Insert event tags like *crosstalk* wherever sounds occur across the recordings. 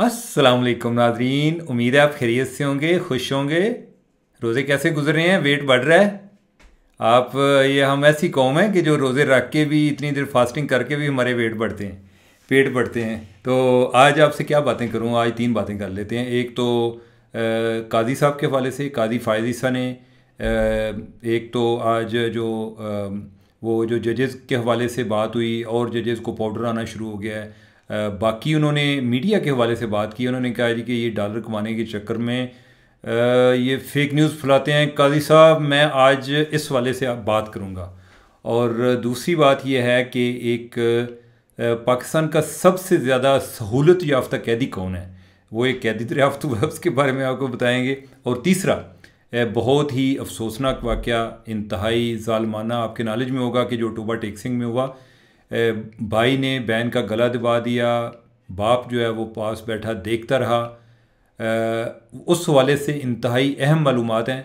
वालेकुम नाजरीन उम्मीद है आप खैरियत से होंगे खुश होंगे रोज़े कैसे गुजर रहे हैं वेट बढ़ रहा है आप ये हम ऐसी कौम है कि जो रोज़े रख के भी इतनी देर फास्टिंग करके भी हमारे वेट बढ़ते हैं पेट बढ़ते हैं तो आज आपसे क्या बातें करूँ आज तीन बातें कर लेते हैं एक तो आ, काजी साहब के हवाले से काजी फायज ने आ, एक तो आज जो आ, वो जो जजेस के हवाले से बात हुई और जजेस को पाउडर आना शुरू हो गया है बाकी उन्होंने मीडिया के हवाले से बात की उन्होंने कहा जी कि ये डॉलर कमाने के चक्कर में ये फेक न्यूज़ फैलाते हैं काजी साहब मैं आज इस वाले से आप बात करूँगा और दूसरी बात यह है कि एक पाकिस्तान का सबसे ज़्यादा सहूलत याफ्ता कैदी कौन है वो एक कैदी दरियाफ्त तो हुआ उसके बारे में आपको बताएंगे और तीसरा बहुत ही अफसोसनाक वाक़ इंतहाई ालमाना आपके नॉलेज में होगा कि जो टोबा टेक्सिंग में हुआ भाई ने बहन का गला दबा दिया बाप जो है वो पास बैठा देखता रहा उस हवाले से इंतहाई अहम मालूम हैं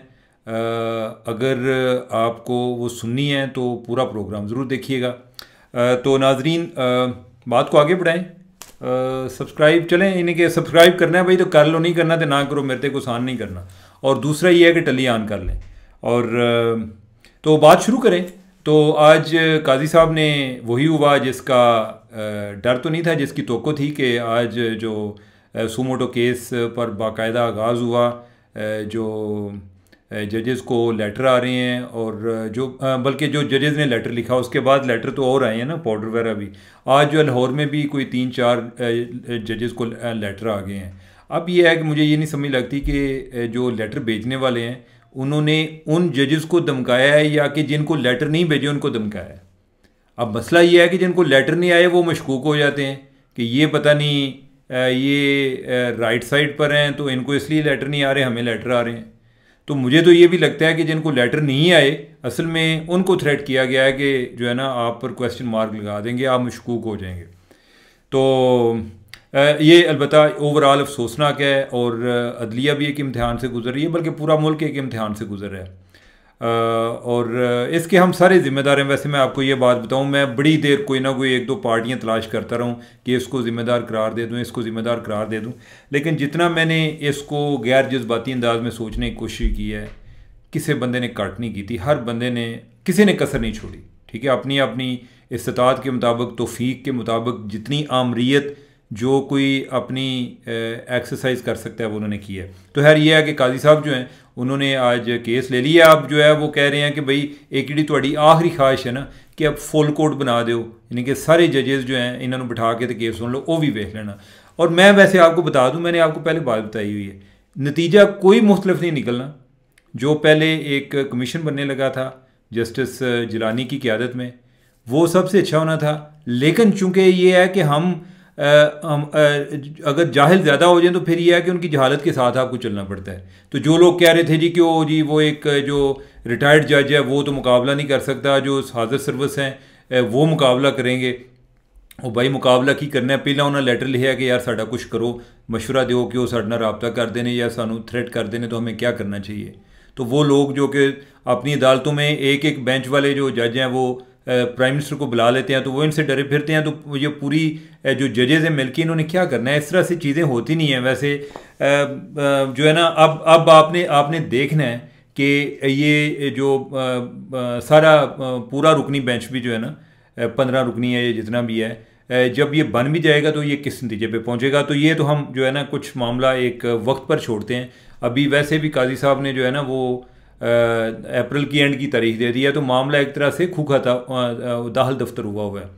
अगर आपको वो सुननी है तो पूरा प्रोग्राम ज़रूर देखिएगा तो नाजरीन बात को आगे बढ़ाएं सब्सक्राइब चलें इन्हें के सब्सक्राइब करना है भाई तो कर लो नहीं करना तो ना करो मेरे को आसान नहीं करना और दूसरा ये है कि टली ऑन कर लें और तो बात शुरू करें तो आज काजी साहब ने वही हुआ जिसका डर तो नहीं था जिसकी तो थी कि आज जो सुमोटो केस पर बाकायदा आगाज़ हुआ जो जजेस को लेटर आ रहे हैं और जो बल्कि जो जजेस ने लेटर लिखा उसके बाद लेटर तो और आए हैं ना पाउडर वगैरह भी आज जो लाहौर में भी कोई तीन चार जजेस को लेटर आ गए हैं अब ये है कि मुझे ये नहीं समझ लगती कि जो लेटर भेजने वाले हैं उन्होंने उन जजेस को धमकाया है या कि जिनको लेटर नहीं भेजे उनको धमकाया है अब मसला ये है कि जिनको लेटर नहीं आए वो मशकूक हो जाते हैं कि ये पता नहीं ये राइट साइड पर हैं तो इनको इसलिए लेटर नहीं आ रहे हमें लेटर आ रहे हैं तो मुझे तो ये भी लगता है कि जिनको लेटर नहीं आए असल में उनको थ्रेट किया गया है कि जो है ना आप पर क्वेश्चन मार्क लगा देंगे आप मशकूक हो जाएंगे तो ये अलबत् ओवरऑल अफसोसनाक है और अदलिया भी एक इम्तहान से गुजर रही है बल्कि पूरा मुल्क एक इम्तहान से गुजर रहा है और इसके हम सारे ज़िम्मेदार हैं वैसे मैं आपको ये बात बताऊं मैं बड़ी देर कोई ना कोई एक दो पार्टियां तलाश करता रहूं कि इसको ज़िम्मेदार करार दे दूं इसको ज़िम्मेदार करार दे दूं लेकिन जितना मैंने इसको गैर जज्बाती अंदाज में सोचने की कोशिश की है किसी बंदे ने कट नहीं की थी हर बंदे ने किसी ने कसर नहीं छोड़ी ठीक है अपनी अपनी इस्तात के मुताबिक तोफीक के मुताबिक जितनी आमरीत जो कोई अपनी एक्सरसाइज कर सकता है वो उन्होंने की है तो खैर ये है कि काजी साहब जो हैं उन्होंने आज केस ले लिया अब जो है वो कह रहे हैं कि भाई एक जी थोड़ी आखिरी ख्वाहिश है ना कि अब फुल कोर्ट बना दो यानी कि सारे जजेस जो हैं इन्होंने बिठा के तो केस सुन लो वो भी वेख लेना और मैं वैसे आपको बता दूँ मैंने आपको पहले बात बताई हुई है नतीजा कोई मुख्तलिफ नहीं निकलना जो पहले एक कमीशन बनने लगा था जस्टिस जिलानी की क्यादत में वो सबसे अच्छा होना था लेकिन चूंकि ये है कि हम अगर जाहिल ज़्यादा हो जाए तो फिर यह है कि उनकी जहालत के साथ आपको चलना पड़ता है तो जो लोग कह रहे थे जी कि वो जी वो एक जो रिटायर्ड जज है वो तो मुकाबला नहीं कर सकता जो हाजिर सर्विस हैं वो मुकाबला करेंगे ਉਹ ਬਾਈ ਮੁਕਾਬਲਾ ਕੀ ਕਰਨਾ ਪਹਿਲਾਂ ਉਹਨਾਂ ਲੈਟਰ ਲਿਖਿਆ ਕਿ ਯਾਰ ਸਾਡਾ ਕੁਝ ਕਰੋ مشورہ ਦਿਓ ਕਿ ਉਹ ਸਾਡੇ ਨਾਲ ਰਾਬਤਾ कर देने या ਸਾਨੂੰ थ्रेट ਕਰਦੇ ਨੇ तो हमें क्या करना चाहिए तो वो लोग जो कि अपनी अदालतों में एक एक बेंच वाले जो जज हैं वो प्राइम मिनिस्टर को बुला लेते हैं तो वो इनसे डरे फिरते हैं तो ये पूरी जो जजेज़ हैं मिलकर इन्होंने क्या करना है इस तरह से चीज़ें होती नहीं हैं वैसे जो है ना अब अब आपने आपने देखना है कि ये जो सारा पूरा रुकनी बेंच भी जो है ना पंद्रह रुकनी है ये जितना भी है जब ये बन भी जाएगा तो ये किस नतीजे पे पहुंचेगा तो ये तो हम जो है ना कुछ मामला एक वक्त पर छोड़ते हैं अभी वैसे भी काजी साहब ने जो है ना वो अप्रैल की एंड की तारीख दे दी है तो मामला एक तरह से खूखा था दाखिल दफ्तर हुआ हुआ है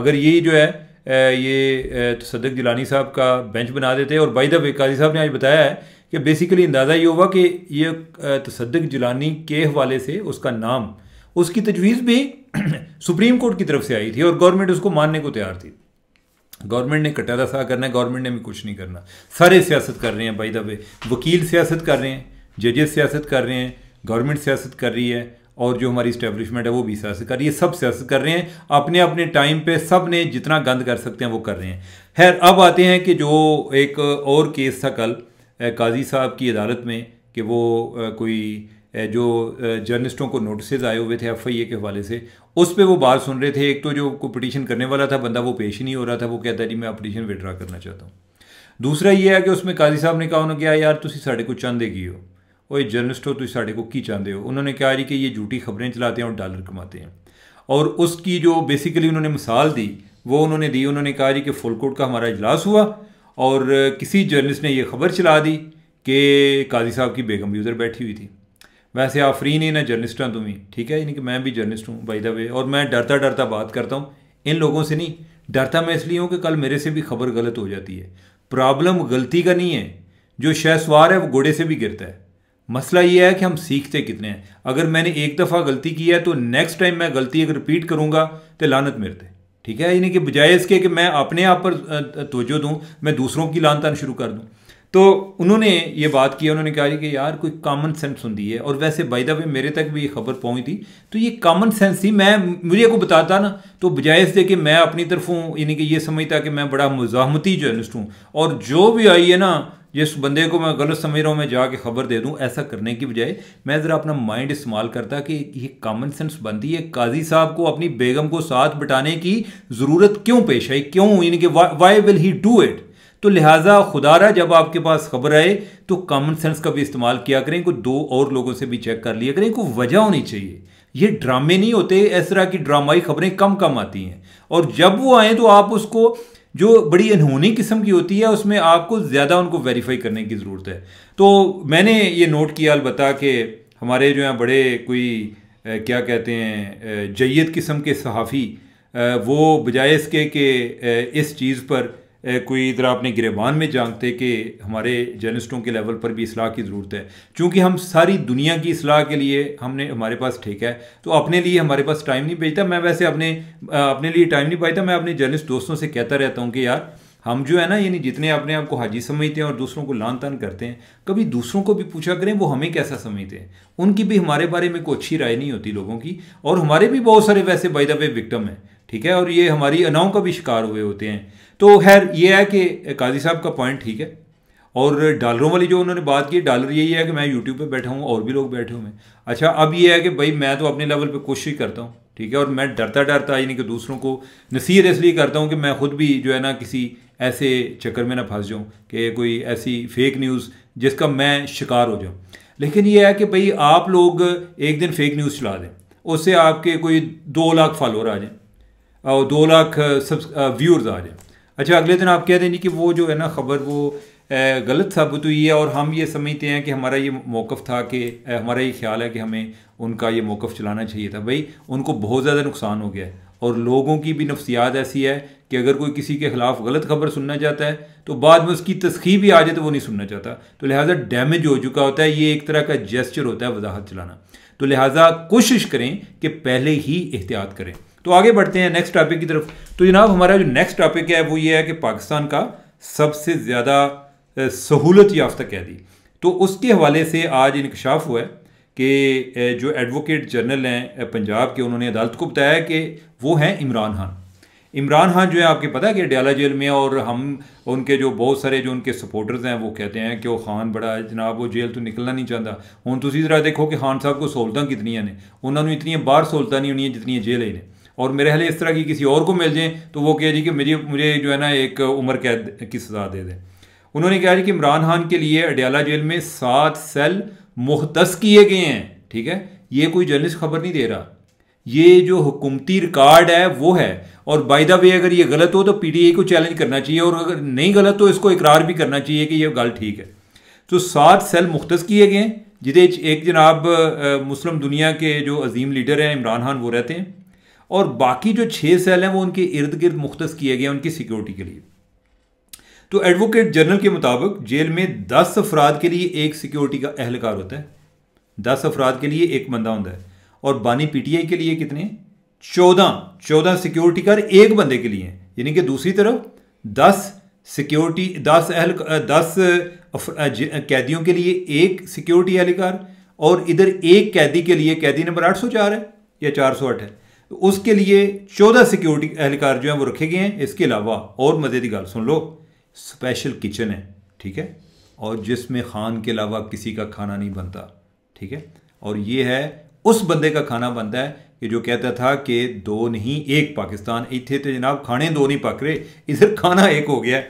अगर ये जो है ये तो सदक जिलानी साहब का बेंच बना देते हैं और बाई दफ़े काजी साहब ने आज बताया है कि बेसिकली अंदाज़ा ये हुआ कि ये तसदक तो जिलानी के हवाले से उसका नाम उसकी तजवीज़ भी *clears throat* सुप्रीम कोर्ट की तरफ से आई थी और गवर्नमेंट उसको मानने को तैयार थी गवर्नमेंट ने कटा दफा करना है गवर्नमेंट ने भी कुछ नहीं करना सारे सियासत कर रहे हैं बाई दफ़े वकील सियासत कर रहे हैं जजेस सियासत कर रहे हैं गवर्नमेंट सियासत कर रही है और जो हमारी इस्टेब्लिशमेंट है वो भी सियासत कर रही है सब सियासत कर रहे हैं अपने अपने टाइम पे सब ने जितना गंद कर सकते हैं वो कर रहे हैं खैर अब आते हैं कि जो एक और केस था कल काजी साहब की अदालत में कि वो कोई जो जर्नलिस्टों को नोटिस आए हुए थे एफ आई ए के हवाले से उस पर वो बात सुन रहे थे एक तो जो को पटिशन करने वाला था बंदा वो पेश ही नहीं हो रहा था वो कहता है जी मैं पटिशन विड्रा करना चाहता हूँ दूसरा ये है कि उसमें काजी साहब ने कहा उन्होंने कहा यार तुम साढ़े को चंद देगी हो वो जर्नलिस्ट हो तो साढ़े को की चाहते हो उन्होंने कहा जी कि ये झूठी खबरें चलाते हैं और डॉलर कमाते हैं और उसकी जो बेसिकली उन्होंने मिसाल दी वो उन्होंने दी उन्होंने कहा जी कि फुलकोट का हमारा इजलास हुआ और किसी जर्नलिस्ट ने यह खबर चला दी कि काजी साहब की बेगम भी उधर बैठी हुई थी वैसे फ्री नहीं ना जर्नलिस्ट हैं तुम्हें ठीक है यानी कि मैं भी जर्नलिस्ट हूँ बाई द वे और मैं डरता डरता बात करता हूँ इन लोगों से नहीं डरता मैं इसलिए हूँ कि कल मेरे से भी खबर गलत हो जाती है प्रॉब्लम गलती का नहीं है जो शहसवार है वो घोड़े से भी गिरता है मसला यह है कि हम सीखते कितने हैं अगर मैंने एक दफ़ा गलती की है तो नेक्स्ट टाइम मैं गलती अगर रिपीट करूँगा तो लानत मेरे थे ठीक है यानी कि बजाय इसके कि मैं अपने आप पर तोजो दूँ मैं दूसरों की लान तान शुरू कर दूँ तो उन्होंने ये बात की उन्होंने कहा कि यार कोई कॉमन सेंस होंगी है और वैसे बाई द मेरे तक भी ये खबर पहुँच थी तो ये कॉमन सेंस थी मैं मुझे को बताता ना तो बजाय इस कि मैं अपनी तरफों यानी कि ये समझता कि मैं बड़ा मुजामती जर्नलिस्ट हूँ और जो भी आई है ना जिस बंदे को मैं गलत समझ रहा हूँ मैं जाके खबर दे दूँ ऐसा करने की बजाय मैं ज़रा अपना माइंड इस्तेमाल करता कि ये कॉमन सेंस बनती है काजी साहब को अपनी बेगम को साथ बिठाने की ज़रूरत क्यों पेश आई क्यों यानी कि why will he do it तो लिहाजा खुदा रहा जब आपके पास खबर आए तो कॉमन सेंस का भी इस्तेमाल किया करें को दो और लोगों से भी चेक कर लिया करें को वजह होनी चाहिए ये ड्रामे नहीं होते इस तरह की ड्रामाई खबरें कम कम आती हैं और जब वो आएँ तो आप उसको जो बड़ी अनहोनी किस्म की होती है उसमें आपको ज़्यादा उनको वेरीफाई करने की ज़रूरत है तो मैंने ये नोट किया अलबत्ता कि हमारे जो हैं बड़े कोई क्या कहते हैं जैद किस्म के सहाफ़ी वो बजाय इसके कि इस चीज़ पर कोई इधर आपने गिरबान में जानते कि हमारे जर्नलिस्टों के लेवल पर भी इसलाह की ज़रूरत है क्योंकि हम सारी दुनिया की असलाह के लिए हमने हमारे पास ठीक है तो अपने लिए हमारे पास टाइम नहीं भेजता मैं वैसे अपने अपने लिए टाइम नहीं पाता मैं अपने जर्नलिस्ट दोस्तों से कहता रहता हूँ कि यार हम जो है ना यानी जितने अपने आप को हाजी समझते हैं और दूसरों को लान तान करते हैं कभी दूसरों को भी पूछा करें वो हमें कैसा समझते हैं उनकी भी हमारे बारे में कोई अच्छी राय नहीं होती लोगों की और हमारे भी बहुत सारे वैसे बाई द वे विक्टम हैं ठीक है और ये हमारी अनाओं का भी शिकार हुए होते हैं तो खैर ये है कि काजी साहब का पॉइंट ठीक है और डॉलरों वाली जो उन्होंने बात की डॉलर यही है कि मैं यूट्यूब पे बैठा हूँ और भी लोग बैठे हुए हैं अच्छा अब ये है कि भाई मैं तो अपने लेवल पे कोशिश करता हूँ ठीक है और मैं डरता डरता यानी कि दूसरों को नसीहत इसलिए करता हूँ कि मैं खुद भी जो है ना किसी ऐसे चक्कर में ना फंस जाऊँ कि कोई ऐसी फेक न्यूज़ जिसका मैं शिकार हो जाऊँ लेकिन ये है कि भाई आप लोग एक दिन फेक न्यूज़ चला दें उससे आपके कोई दो लाख फॉलोअर आ जाएँ और दो लाख सब्स व्यूअर्स आ जाएँ अच्छा अगले दिन आप कह देंगे कि वो जो है ना ख़बर वो गलत साबित हुई है और हम ये समझते हैं कि हमारा ये मौक़ था कि हमारा ये ख्याल है कि हमें उनका ये मौक़ चलाना चाहिए था भाई उनको बहुत ज़्यादा नुकसान हो गया है और लोगों की भी नफसियात ऐसी है कि अगर कोई किसी के ख़िलाफ़ गलत खबर सुनना चाहता है तो बाद में उसकी तस्खी भी आ जाए तो वो नहीं सुनना चाहता तो लिहाजा डैमेज हो चुका होता है ये एक तरह का जेस्चर होता है वजाहत चलाना तो लिहाजा कोशिश करें कि पहले ही एहतियात करें तो आगे बढ़ते हैं नेक्स्ट टॉपिक की तरफ तो जनाब हमारा जो नेक्स्ट टॉपिक है वो ये है कि पाकिस्तान का सबसे ज़्यादा सहूलत याफ्ता कैदी तो उसके हवाले से आज इंकशाफ हुआ है कि जो एडवोकेट जनरल हैं पंजाब के उन्होंने अदालत को बताया कि वो हैं इमरान खान इमरान खान जो है आपके पता है कि डियाला जेल में और हम उनके जो बहुत सारे जो उनके सपोर्टर्स हैं वो कहते हैं कि वो खान बड़ा जनाब वो जेल तो निकलना नहीं चाहता हूँ तुम जरा देखो कि खान साहब को सहूलत कितनी ने उन्होंने इतनी बार सहूलत नहीं होनी जितनी जेल है इन्हें और मेरे हले इस तरह की किसी और को मिल जाए तो वो कह जी कि मुझे मुझे जो है ना एक उम्र कैद की सज़ा दे दें उन्होंने कहा जी कि इमरान खान के लिए अडयाला जेल में सात सेल मुख्त किए गए हैं ठीक है ये कोई जर्नलिस्ट खबर नहीं दे रहा ये जो हुकूमती रिकॉर्ड है वो है और बायदा द वे अगर ये गलत हो तो आई को चैलेंज करना चाहिए और अगर नहीं गलत तो इसको इकरार भी करना चाहिए कि ये गल ठीक है तो सात सेल मुख्त किए गए जिदे एक जनाब मुस्लिम दुनिया के जो अजीम लीडर हैं इमरान खान वो रहते हैं और बाकी जो छः सेल हैं वो उनके इर्द गिर्द मुख्त किए गए हैं उनकी सिक्योरिटी के लिए तो एडवोकेट जनरल के मुताबिक जेल में दस अफराद के लिए एक सिक्योरिटी का अहलकार होता है दस अफराद के लिए एक बंदा होता है और बानी पीटीआई के लिए कितने चौदह चौदह सिक्योरिटी कार एक बंदे के लिए हैं यानी कि दूसरी तरफ दस सिक्योरिटी दस अहल दस कैदियों के लिए एक सिक्योरिटी अहलकार और इधर एक कैदी के लिए कैदी नंबर आठ सौ चार है या चार सौ आठ है उसके लिए चौदह सिक्योरिटी एहलकार जो हैं वो रखे गए हैं इसके अलावा और मज़े की गाल सुन लो स्पेशल किचन है ठीक है और जिसमें खान के अलावा किसी का खाना नहीं बनता ठीक है और ये है उस बंदे का खाना बनता है कि जो कहता था कि दो नहीं एक पाकिस्तान इतने तो जनाब खाने दो नहीं पक रहे इधर खाना एक हो गया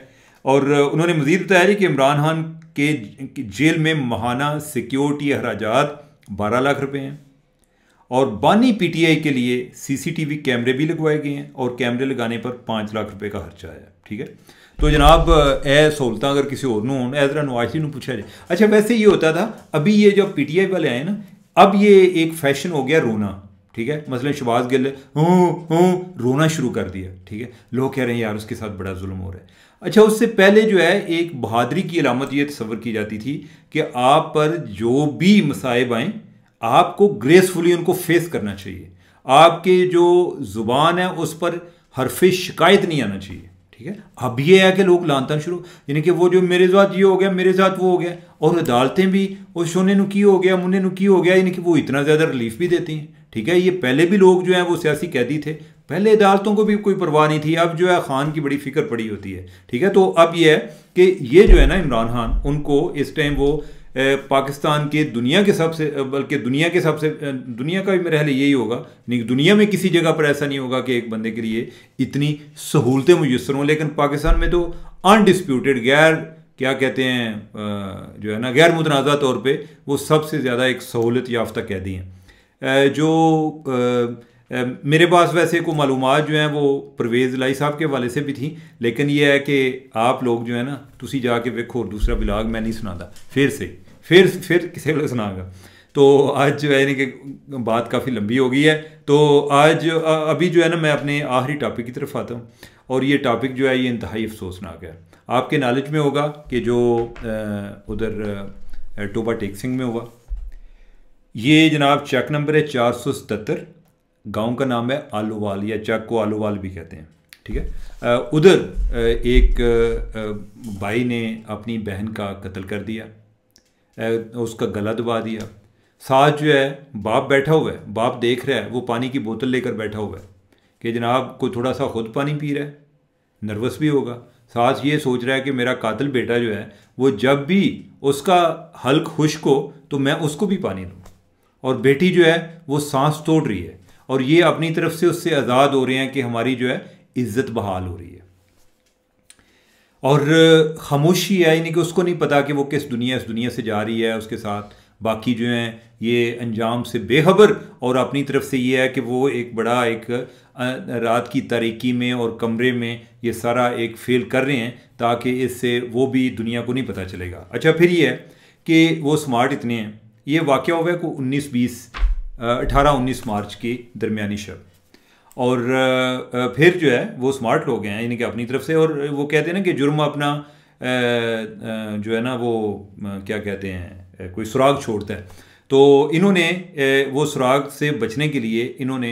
और उन्होंने मजीद बताया कि इमरान खान के जेल में महाना सिक्योरिटी अखराज बारह लाख रुपए हैं और बानी पीटीआई के लिए सीसीटीवी कैमरे भी लगवाए गए हैं और कैमरे लगाने पर पाँच लाख रुपए का खर्चा आया ठीक है तो जनाब ए सहूलत अगर किसी और एजरा ने पूछा जाए अच्छा वैसे ये होता था अभी ये जब पीटीआई वाले आए ना अब ये एक फैशन हो गया रोना ठीक है मसलन शबाज गिल रोना शुरू कर दिया ठीक है लोग कह रहे हैं यार उसके साथ बड़ा जुल्म हो रहा है अच्छा उससे पहले जो है एक बहादरी की अलामत ये तस्वर की जाती थी कि आप पर जो भी मसाइब आएँ आपको ग्रेसफुली उनको फेस करना चाहिए आपके जो ज़ुबान है उस पर हरफ शिकायत नहीं आना चाहिए ठीक है अब ये है कि लोग लानता शुरू यानी कि वो जो मेरे साथ ये हो गया मेरे साथ वो हो गया और अदालतें भी और सोने नुकी हो गया मुन्ने नुकी हो गया यानी कि वो इतना ज़्यादा रिलीफ भी देती हैं ठीक है ये पहले भी लोग जो हैं वो सियासी कैदी थे पहले अदालतों को भी कोई परवाह नहीं थी अब जो है खान की बड़ी फिक्र पड़ी होती है ठीक है तो अब ये है कि ये जो है ना इमरान खान उनको इस टाइम वो पाकिस्तान के दुनिया के सबसे बल्कि दुनिया के सबसे दुनिया का भी मेरा ख्याल यही होगा नहीं दुनिया में किसी जगह पर ऐसा नहीं होगा कि एक बंदे के लिए इतनी सहूलतें मुयसर हों लेकिन पाकिस्तान में तो अनडिस्प्यूटेड गैर क्या कहते हैं जो है ना गैर मुतनाज़ा तौर पर वो सबसे ज़्यादा एक सहूलत याफ्ता कैदी हैं जो मेरे पास वैसे को मालूम जो हैं वो परवेज़ लाई साहब के वाले से भी थी लेकिन ये है कि आप लोग जो है ना तुम जाके वेखो दूसरा ब्लाग मैं नहीं सुनाता फिर से फिर फिर किसी को सुनागा तो आज जो है यानी कि बात काफ़ी लंबी हो गई है तो आज अभी जो है ना मैं अपने आखिरी टॉपिक की तरफ आता हूँ और ये टॉपिक जो है ये इंतहाई अफसोसनाक है आपके नॉलेज में होगा कि जो उधर टोबा टेक सिंह में हुआ ये जनाब चेक नंबर है चार सौ सतर गांव का नाम है आलूवाल या चक को आलूवाल भी कहते हैं ठीक है उधर एक भाई ने अपनी बहन का कत्ल कर दिया उसका गला दबा दिया साथ जो है बाप बैठा हुआ है बाप देख रहा है वो पानी की बोतल लेकर बैठा हुआ है कि जनाब कोई थोड़ा सा खुद पानी पी रहा है नर्वस भी होगा साथ ये सोच रहा है कि मेरा कातिल बेटा जो है वो जब भी उसका हल्क खुश हो तो मैं उसको भी पानी दूँ और बेटी जो है वो सांस तोड़ रही है और ये अपनी तरफ से उससे आज़ाद हो रहे हैं कि हमारी जो है इज्जत बहाल हो रही है और खामोशी है यानी कि उसको नहीं पता कि वो किस दुनिया इस दुनिया से जा रही है उसके साथ बाकी जो हैं ये अंजाम से बेखबर और अपनी तरफ से ये है कि वो एक बड़ा एक रात की तारीकी में और कमरे में ये सारा एक फेल कर रहे हैं ताकि इससे वो भी दुनिया को नहीं पता चलेगा अच्छा फिर ये है कि वो स्मार्ट इतने हैं ये वाक़ हुआ है को उन्नीस बीस अठारह उन्नीस मार्च की दरमियानी शब और फिर जो है वो स्मार्ट लोग हैं यानी कि अपनी तरफ से और वो कहते हैं ना कि जुर्म अपना जो है ना वो क्या कहते हैं कोई सुराग छोड़ता है तो इन्होंने वो सुराग से बचने के लिए इन्होंने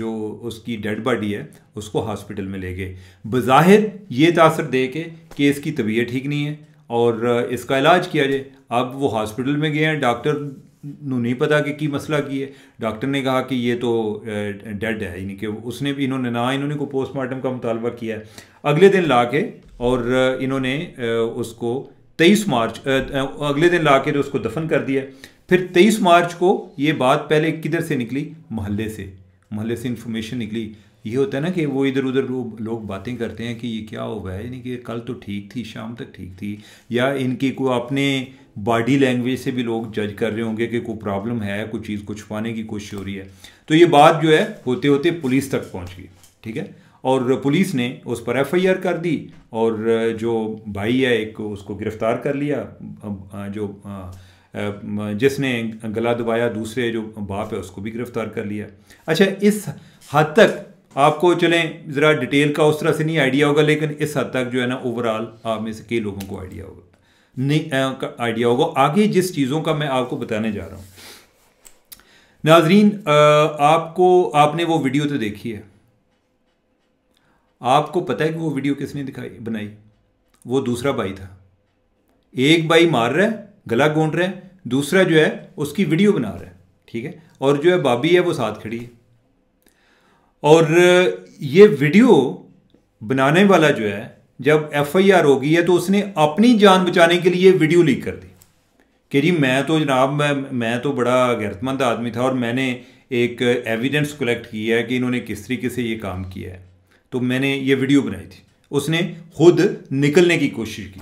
जो उसकी डेड बॉडी है उसको हॉस्पिटल में ले गए बज़ाहिर ये तासर दे के कि इसकी तबीयत ठीक नहीं है और इसका इलाज किया जाए अब वो हॉस्पिटल में गए हैं डॉक्टर नहीं पता कि ਕਿ की ਮਸਲਾ ਕੀ डॉक्टर ने कहा कि ये तो डेड है यानी कि उसने भी इन्होंने ना इन्होंने को पोस्टमार्टम का मुतालबा किया है अगले दिन ला के और इन्होंने उसको तेईस मार्च अगले दिन ला के तो उसको दफन कर दिया फिर तेईस मार्च को ये बात पहले किधर से निकली महल्ले से महल्ले से इंफॉर्मेशन निकली ये होता है ना कि वो इधर उधर लोग बातें करते हैं कि ये क्या हुआ है यानी कि कल तो ठीक थी शाम तक ठीक थी या इनकी को अपने बॉडी लैंग्वेज से भी लोग जज कर रहे होंगे कि कोई प्रॉब्लम है कोई चीज़ को छुपाने की कोशिश हो रही है तो ये बात जो है होते होते पुलिस तक पहुँच गई ठीक है और पुलिस ने उस पर एफआईआर कर दी और जो भाई है एक उसको गिरफ्तार कर लिया जो जिसने गला दबाया दूसरे जो बाप है उसको भी गिरफ्तार कर लिया अच्छा इस हद तक आपको चलें ज़रा डिटेल का उस तरह से नहीं आइडिया होगा लेकिन इस हद तक जो है ना ओवरऑल आप में से कई लोगों को आइडिया होगा का आइडिया होगा आगे जिस चीज़ों का मैं आपको बताने जा रहा हूँ नाजरीन आपको आपने वो वीडियो तो देखी है आपको पता है कि वो वीडियो किसने दिखाई बनाई वो दूसरा भाई था एक भाई मार रहा है गला गोंड रहा है दूसरा जो है उसकी वीडियो बना रहा है ठीक है और जो है बाबी है वो साथ खड़ी है और ये वीडियो बनाने वाला जो है जब एफआईआर हो गई है तो उसने अपनी जान बचाने के लिए वीडियो लीक कर दी कि जी मैं तो जनाब मैं मैं तो बड़ा गैरतमंद आदमी था और मैंने एक एविडेंस कलेक्ट किया है कि इन्होंने किस तरीके से ये काम किया है तो मैंने ये वीडियो बनाई थी उसने खुद निकलने की कोशिश की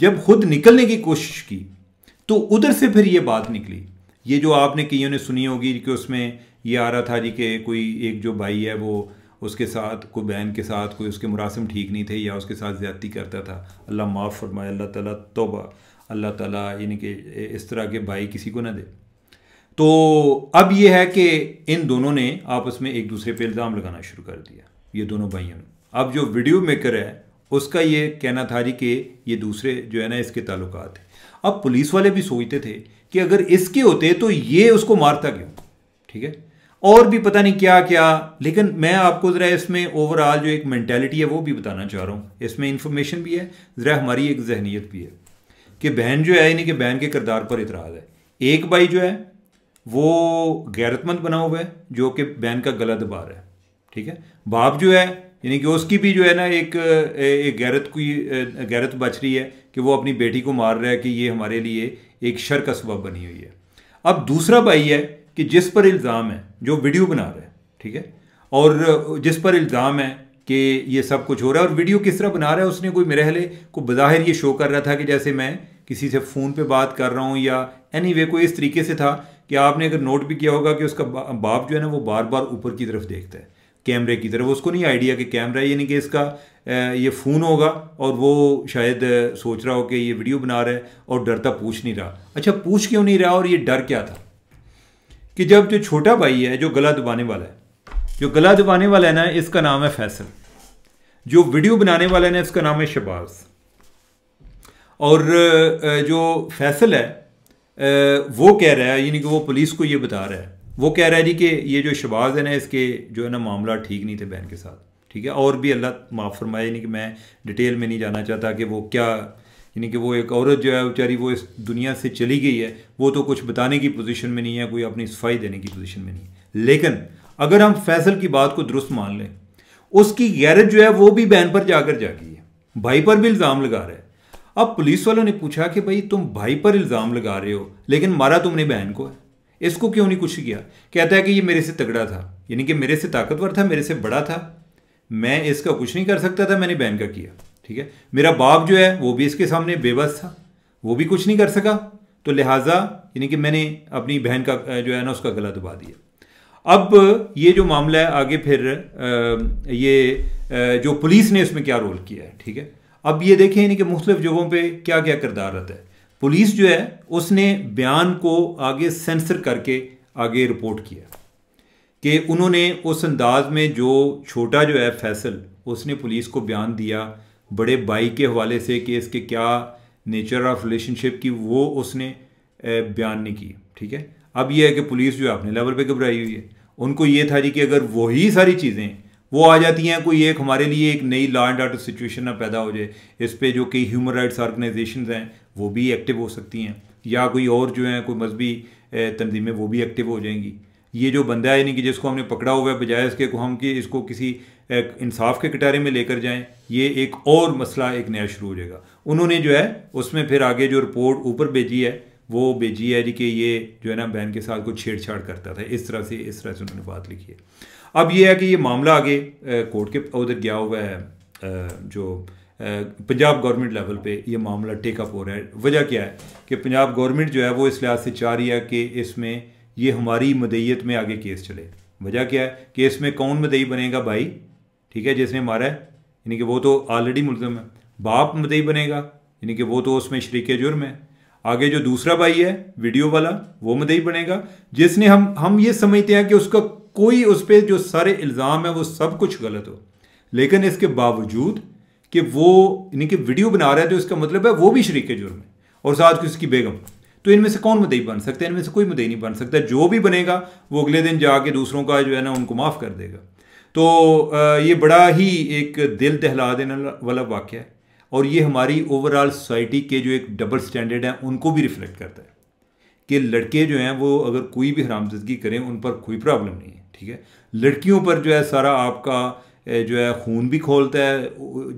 जब खुद निकलने की कोशिश की तो उधर से फिर ये बात निकली ये जो आपने कईयों ने सुनी होगी कि उसमें ये आ रहा था जी कि कोई एक जो भाई है वो उसके साथ कोई बहन के साथ कोई उसके मुरासम ठीक नहीं थे या उसके साथ ज़्यादती करता था अल्लाह माफ़ फरमाए अल्लाह ताला तोबा अल्लाह ताला यानी कि इस तरह के भाई किसी को ना दे तो अब यह है कि इन दोनों ने आपस में एक दूसरे पर इल्ज़ाम लगाना शुरू कर दिया ये दोनों भाइयों ने अब जो वीडियो मेकर है उसका ये कहना था कि ये दूसरे जो है ना इसके ताल्लुक थे अब पुलिस वाले भी सोचते थे कि अगर इसके होते तो ये उसको मारता क्यों ठीक है और भी पता नहीं क्या क्या लेकिन मैं आपको ज़रा इसमें ओवरऑल जो एक मैंटेलिटी है वो भी बताना चाह रहा हूँ इसमें इंफॉर्मेशन भी है ज़रा हमारी एक जहनीत भी है कि बहन जो है यानी कि बहन के किरदार पर इतराज़ है एक भाई जो है वो गैरतमंद बना हुआ है जो कि बहन का गला दबा रहा है ठीक है बाप जो है यानी कि उसकी भी जो है ना एक एक गैरत की गैरत बच रही है कि वो अपनी बेटी को मार रहा है कि ये हमारे लिए एक शर का सबब बनी हुई है अब दूसरा भाई है कि जिस पर इल्ज़ाम है जो वीडियो बना रहा है ठीक है और जिस पर इल्ज़ाम है कि ये सब कुछ हो रहा है और वीडियो किस तरह बना रहा है उसने कोई मेरे हले को बज़ाहिर ये शो कर रहा था कि जैसे मैं किसी से फ़ोन पे बात कर रहा हूँ या एनी anyway, वे कोई इस तरीके से था कि आपने अगर नोट भी किया होगा कि उसका बाप जो है ना वो बार बार ऊपर की तरफ देखता है कैमरे की तरफ उसको नहीं आइडिया कि कैमरा यानी कि इसका ये फ़ोन होगा और वो शायद सोच रहा हो कि ये वीडियो बना रहा है और डरता पूछ नहीं रहा अच्छा पूछ क्यों नहीं रहा और ये डर क्या था कि जब जो छोटा भाई है जो गला दबाने वाला है जो गला दबाने वाला है ना इसका नाम है फैसल जो वीडियो बनाने वाला है ना इसका नाम है शबाज और जो फैसल है वो कह रहा है यानी कि वो पुलिस को ये बता रहा है वो कह रहा है जी कि ये जो शबाज है ना इसके जो है ना मामला ठीक नहीं थे बहन के साथ ठीक है और भी अल्लाह माफ़ फरमाए नहीं कि मैं डिटेल में नहीं जाना चाहता कि वो क्या यानी कि वो एक औरत जो है बेचारी वो इस दुनिया से चली गई है वो तो कुछ बताने की पोजीशन में नहीं है कोई अपनी सफाई देने की पोजीशन में नहीं है लेकिन अगर हम फैसल की बात को दुरुस्त मान लें उसकी गैरत जो है वो भी बहन पर जाकर जागी है भाई पर भी इल्ज़ाम लगा रहा है अब पुलिस वालों ने पूछा कि भाई तुम भाई पर इल्ज़ाम लगा रहे हो लेकिन मारा तुमने बहन को है इसको क्यों नहीं कुछ किया कहता है कि ये मेरे से तगड़ा था यानी कि मेरे से ताकतवर था मेरे से बड़ा था मैं इसका कुछ नहीं कर सकता था मैंने बहन का किया ठीक है मेरा बाप जो है वो भी इसके सामने बेबस था वो भी कुछ नहीं कर सका तो लिहाजा यानी कि मैंने अपनी बहन का जो है ना उसका गला दबा दिया अब ये जो मामला है आगे फिर ये जो पुलिस ने उसमें क्या रोल किया है ठीक है अब ये देखें यानी कि मुख्तलिफ जगहों पे क्या क्या किरदार रहता है पुलिस जो है उसने बयान को आगे सेंसर करके आगे रिपोर्ट किया कि उन्होंने उस अंदाज में जो छोटा जो है फैसल उसने पुलिस को बयान दिया बड़े भाई के हवाले से कि इसके क्या नेचर ऑफ रिलेशनशिप की वो उसने बयान नहीं की ठीक है अब ये है कि पुलिस जो है अपने लेवल पे घबराई हुई है उनको ये था जी कि अगर वही सारी चीज़ें वो आ जाती हैं कोई एक हमारे लिए एक नई लॉ एंड ऑर्डर सिचुएशन ना पैदा हो जाए इस पर जो कई ह्यूमन राइट्स ऑर्गेनाइजेशन हैं वो भी एक्टिव हो सकती हैं या कोई और जो है कोई मजहबी तनजीमें वो भी एक्टिव हो जाएंगी ये जो बंदा है यानी कि जिसको हमने पकड़ा हुआ है बजाय इसके को हम कि इसको किसी इंसाफ के कटारे में लेकर जाएं ये एक और मसला एक नया शुरू हो जाएगा उन्होंने जो है उसमें फिर आगे जो रिपोर्ट ऊपर भेजी है वो भेजी है जी कि ये जो है ना बहन के साथ कुछ छेड़छाड़ करता था इस तरह से इस तरह से उन्होंने बात लिखी है अब ये है कि ये मामला आगे कोर्ट के उधर गया हुआ है जो पंजाब गवर्नमेंट लेवल पे ये मामला टेकअप हो रहा है वजह क्या है कि पंजाब गवर्नमेंट जो है वो इस लिहाज से चाह रही है कि इसमें ये हमारी मदईत में आगे केस चले वजह क्या है केस में कौन मदई बनेगा भाई ठीक है जिसने मारा है यानी कि वो तो ऑलरेडी मुलजम है बाप मदई बनेगा यानी कि वो तो उसमें शरीक जुर्म है आगे जो दूसरा भाई है वीडियो वाला वो मदई बनेगा जिसने हम हम ये समझते हैं कि उसका कोई उस पर जो सारे इल्ज़ाम है वो सब कुछ गलत हो लेकिन इसके बावजूद कि वो यानी कि वीडियो बना रहा है तो इसका मतलब है वो भी शरीक जुर्म है और साथ उसकी बेगम तो इनमें से कौन मुदई बन सकता है इनमें से कोई मुदई नहीं बन सकता जो भी बनेगा वो अगले दिन जाके दूसरों का जो है ना उनको माफ़ कर देगा तो ये बड़ा ही एक दिल दहला देने वाला वाक्य है और ये हमारी ओवरऑल सोसाइटी के जो एक डबल स्टैंडर्ड हैं उनको भी रिफ्लेक्ट करता है कि लड़के जो हैं वो अगर कोई भी हरामजदगी करें उन पर कोई प्रॉब्लम नहीं है ठीक है लड़कियों पर जो है सारा आपका जो है खून भी खोलता है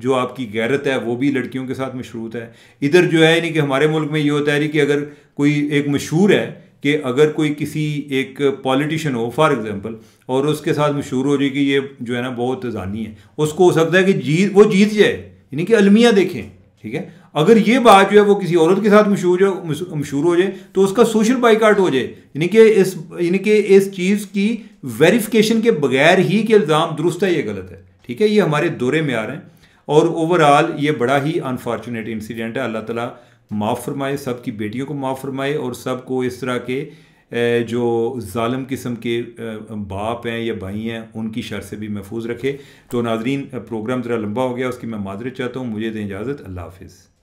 जो आपकी गैरत है वो भी लड़कियों के साथ मशरूत है इधर जो है यानी कि हमारे मुल्क में ये होता है कि अगर कोई एक मशहूर है कि अगर कोई किसी एक पॉलिटिशन हो फॉर एग्जांपल और उसके साथ मशहूर हो जाए कि ये जो है ना बहुत जानी है उसको हो सकता है कि जीत वो जीत जाए यानी कि अलमिया देखें ठीक है अगर ये बात जो है वो किसी औरत के साथ मशहूर मशहूर हो जाए तो उसका सोशल बाइकाट हो जाए यानी कि इस यानी कि इस चीज़ की वेरिफिकेशन के बगैर ही कि इल्ज़ाम दुरुस्त है ये गलत है ठीक है ये हमारे दौरे में आ रहे हैं और ओवरऑल ये बड़ा ही अनफॉर्चुनेट इंसिडेंट है अल्लाह ताला माफ़ फरमाए सब की बेटियों को माफ़ फरमाए और सब को इस तरह के जो ालम किस्म के बाप हैं या भाई हैं उनकी शर से भी महफूज रखे तो नाजरीन प्रोग्राम ज़रा लंबा हो गया उसकी मैं माजरत चाहता हूँ मुझे दें इजाज़त अल्लाह हाफिज़